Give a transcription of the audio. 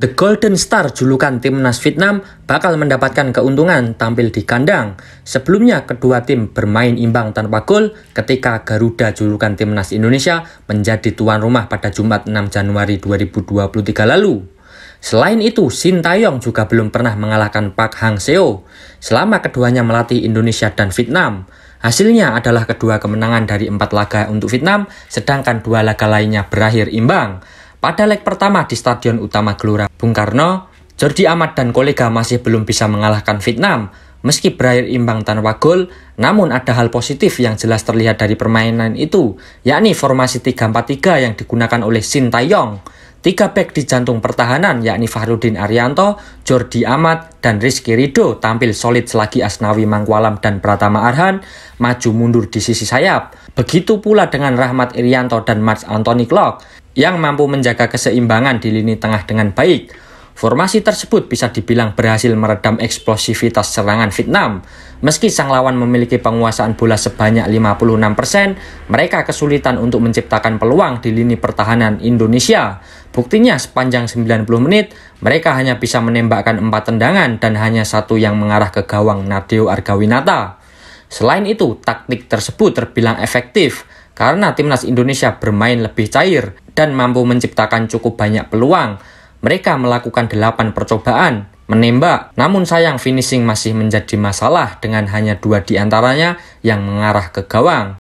The Golden Star julukan timnas Vietnam bakal mendapatkan keuntungan tampil di kandang. Sebelumnya kedua tim bermain imbang tanpa gol ketika Garuda julukan timnas Indonesia menjadi tuan rumah pada Jumat 6 Januari 2023 lalu. Selain itu, Shin Taeyong juga belum pernah mengalahkan Park Hang Seo selama keduanya melatih Indonesia dan Vietnam. Hasilnya adalah kedua kemenangan dari empat laga untuk Vietnam, sedangkan dua laga lainnya berakhir imbang. Pada leg pertama di Stadion Utama Gelora Bung Karno, Jordi Amat dan kolega masih belum bisa mengalahkan Vietnam Meski berakhir imbang tanpa gol, namun ada hal positif yang jelas terlihat dari permainan itu, yakni formasi 3-4-3 yang digunakan oleh Shin Yong. Tiga back di jantung pertahanan yakni Fahrudin Arianto, Jordi Amat, dan Rizky Rido tampil solid selagi Asnawi Mangkualam dan Pratama Arhan maju mundur di sisi sayap. Begitu pula dengan Rahmat Irianto dan Mars Anthony Clock yang mampu menjaga keseimbangan di lini tengah dengan baik. Formasi tersebut bisa dibilang berhasil meredam eksplosivitas serangan Vietnam. Meski sang lawan memiliki penguasaan bola sebanyak 56%, mereka kesulitan untuk menciptakan peluang di lini pertahanan Indonesia. Buktinya sepanjang 90 menit, mereka hanya bisa menembakkan empat tendangan dan hanya satu yang mengarah ke gawang Nadeo Argawinata. Selain itu, taktik tersebut terbilang efektif karena timnas Indonesia bermain lebih cair dan mampu menciptakan cukup banyak peluang mereka melakukan delapan percobaan, menembak, namun sayang finishing masih menjadi masalah dengan hanya dua di antaranya yang mengarah ke gawang.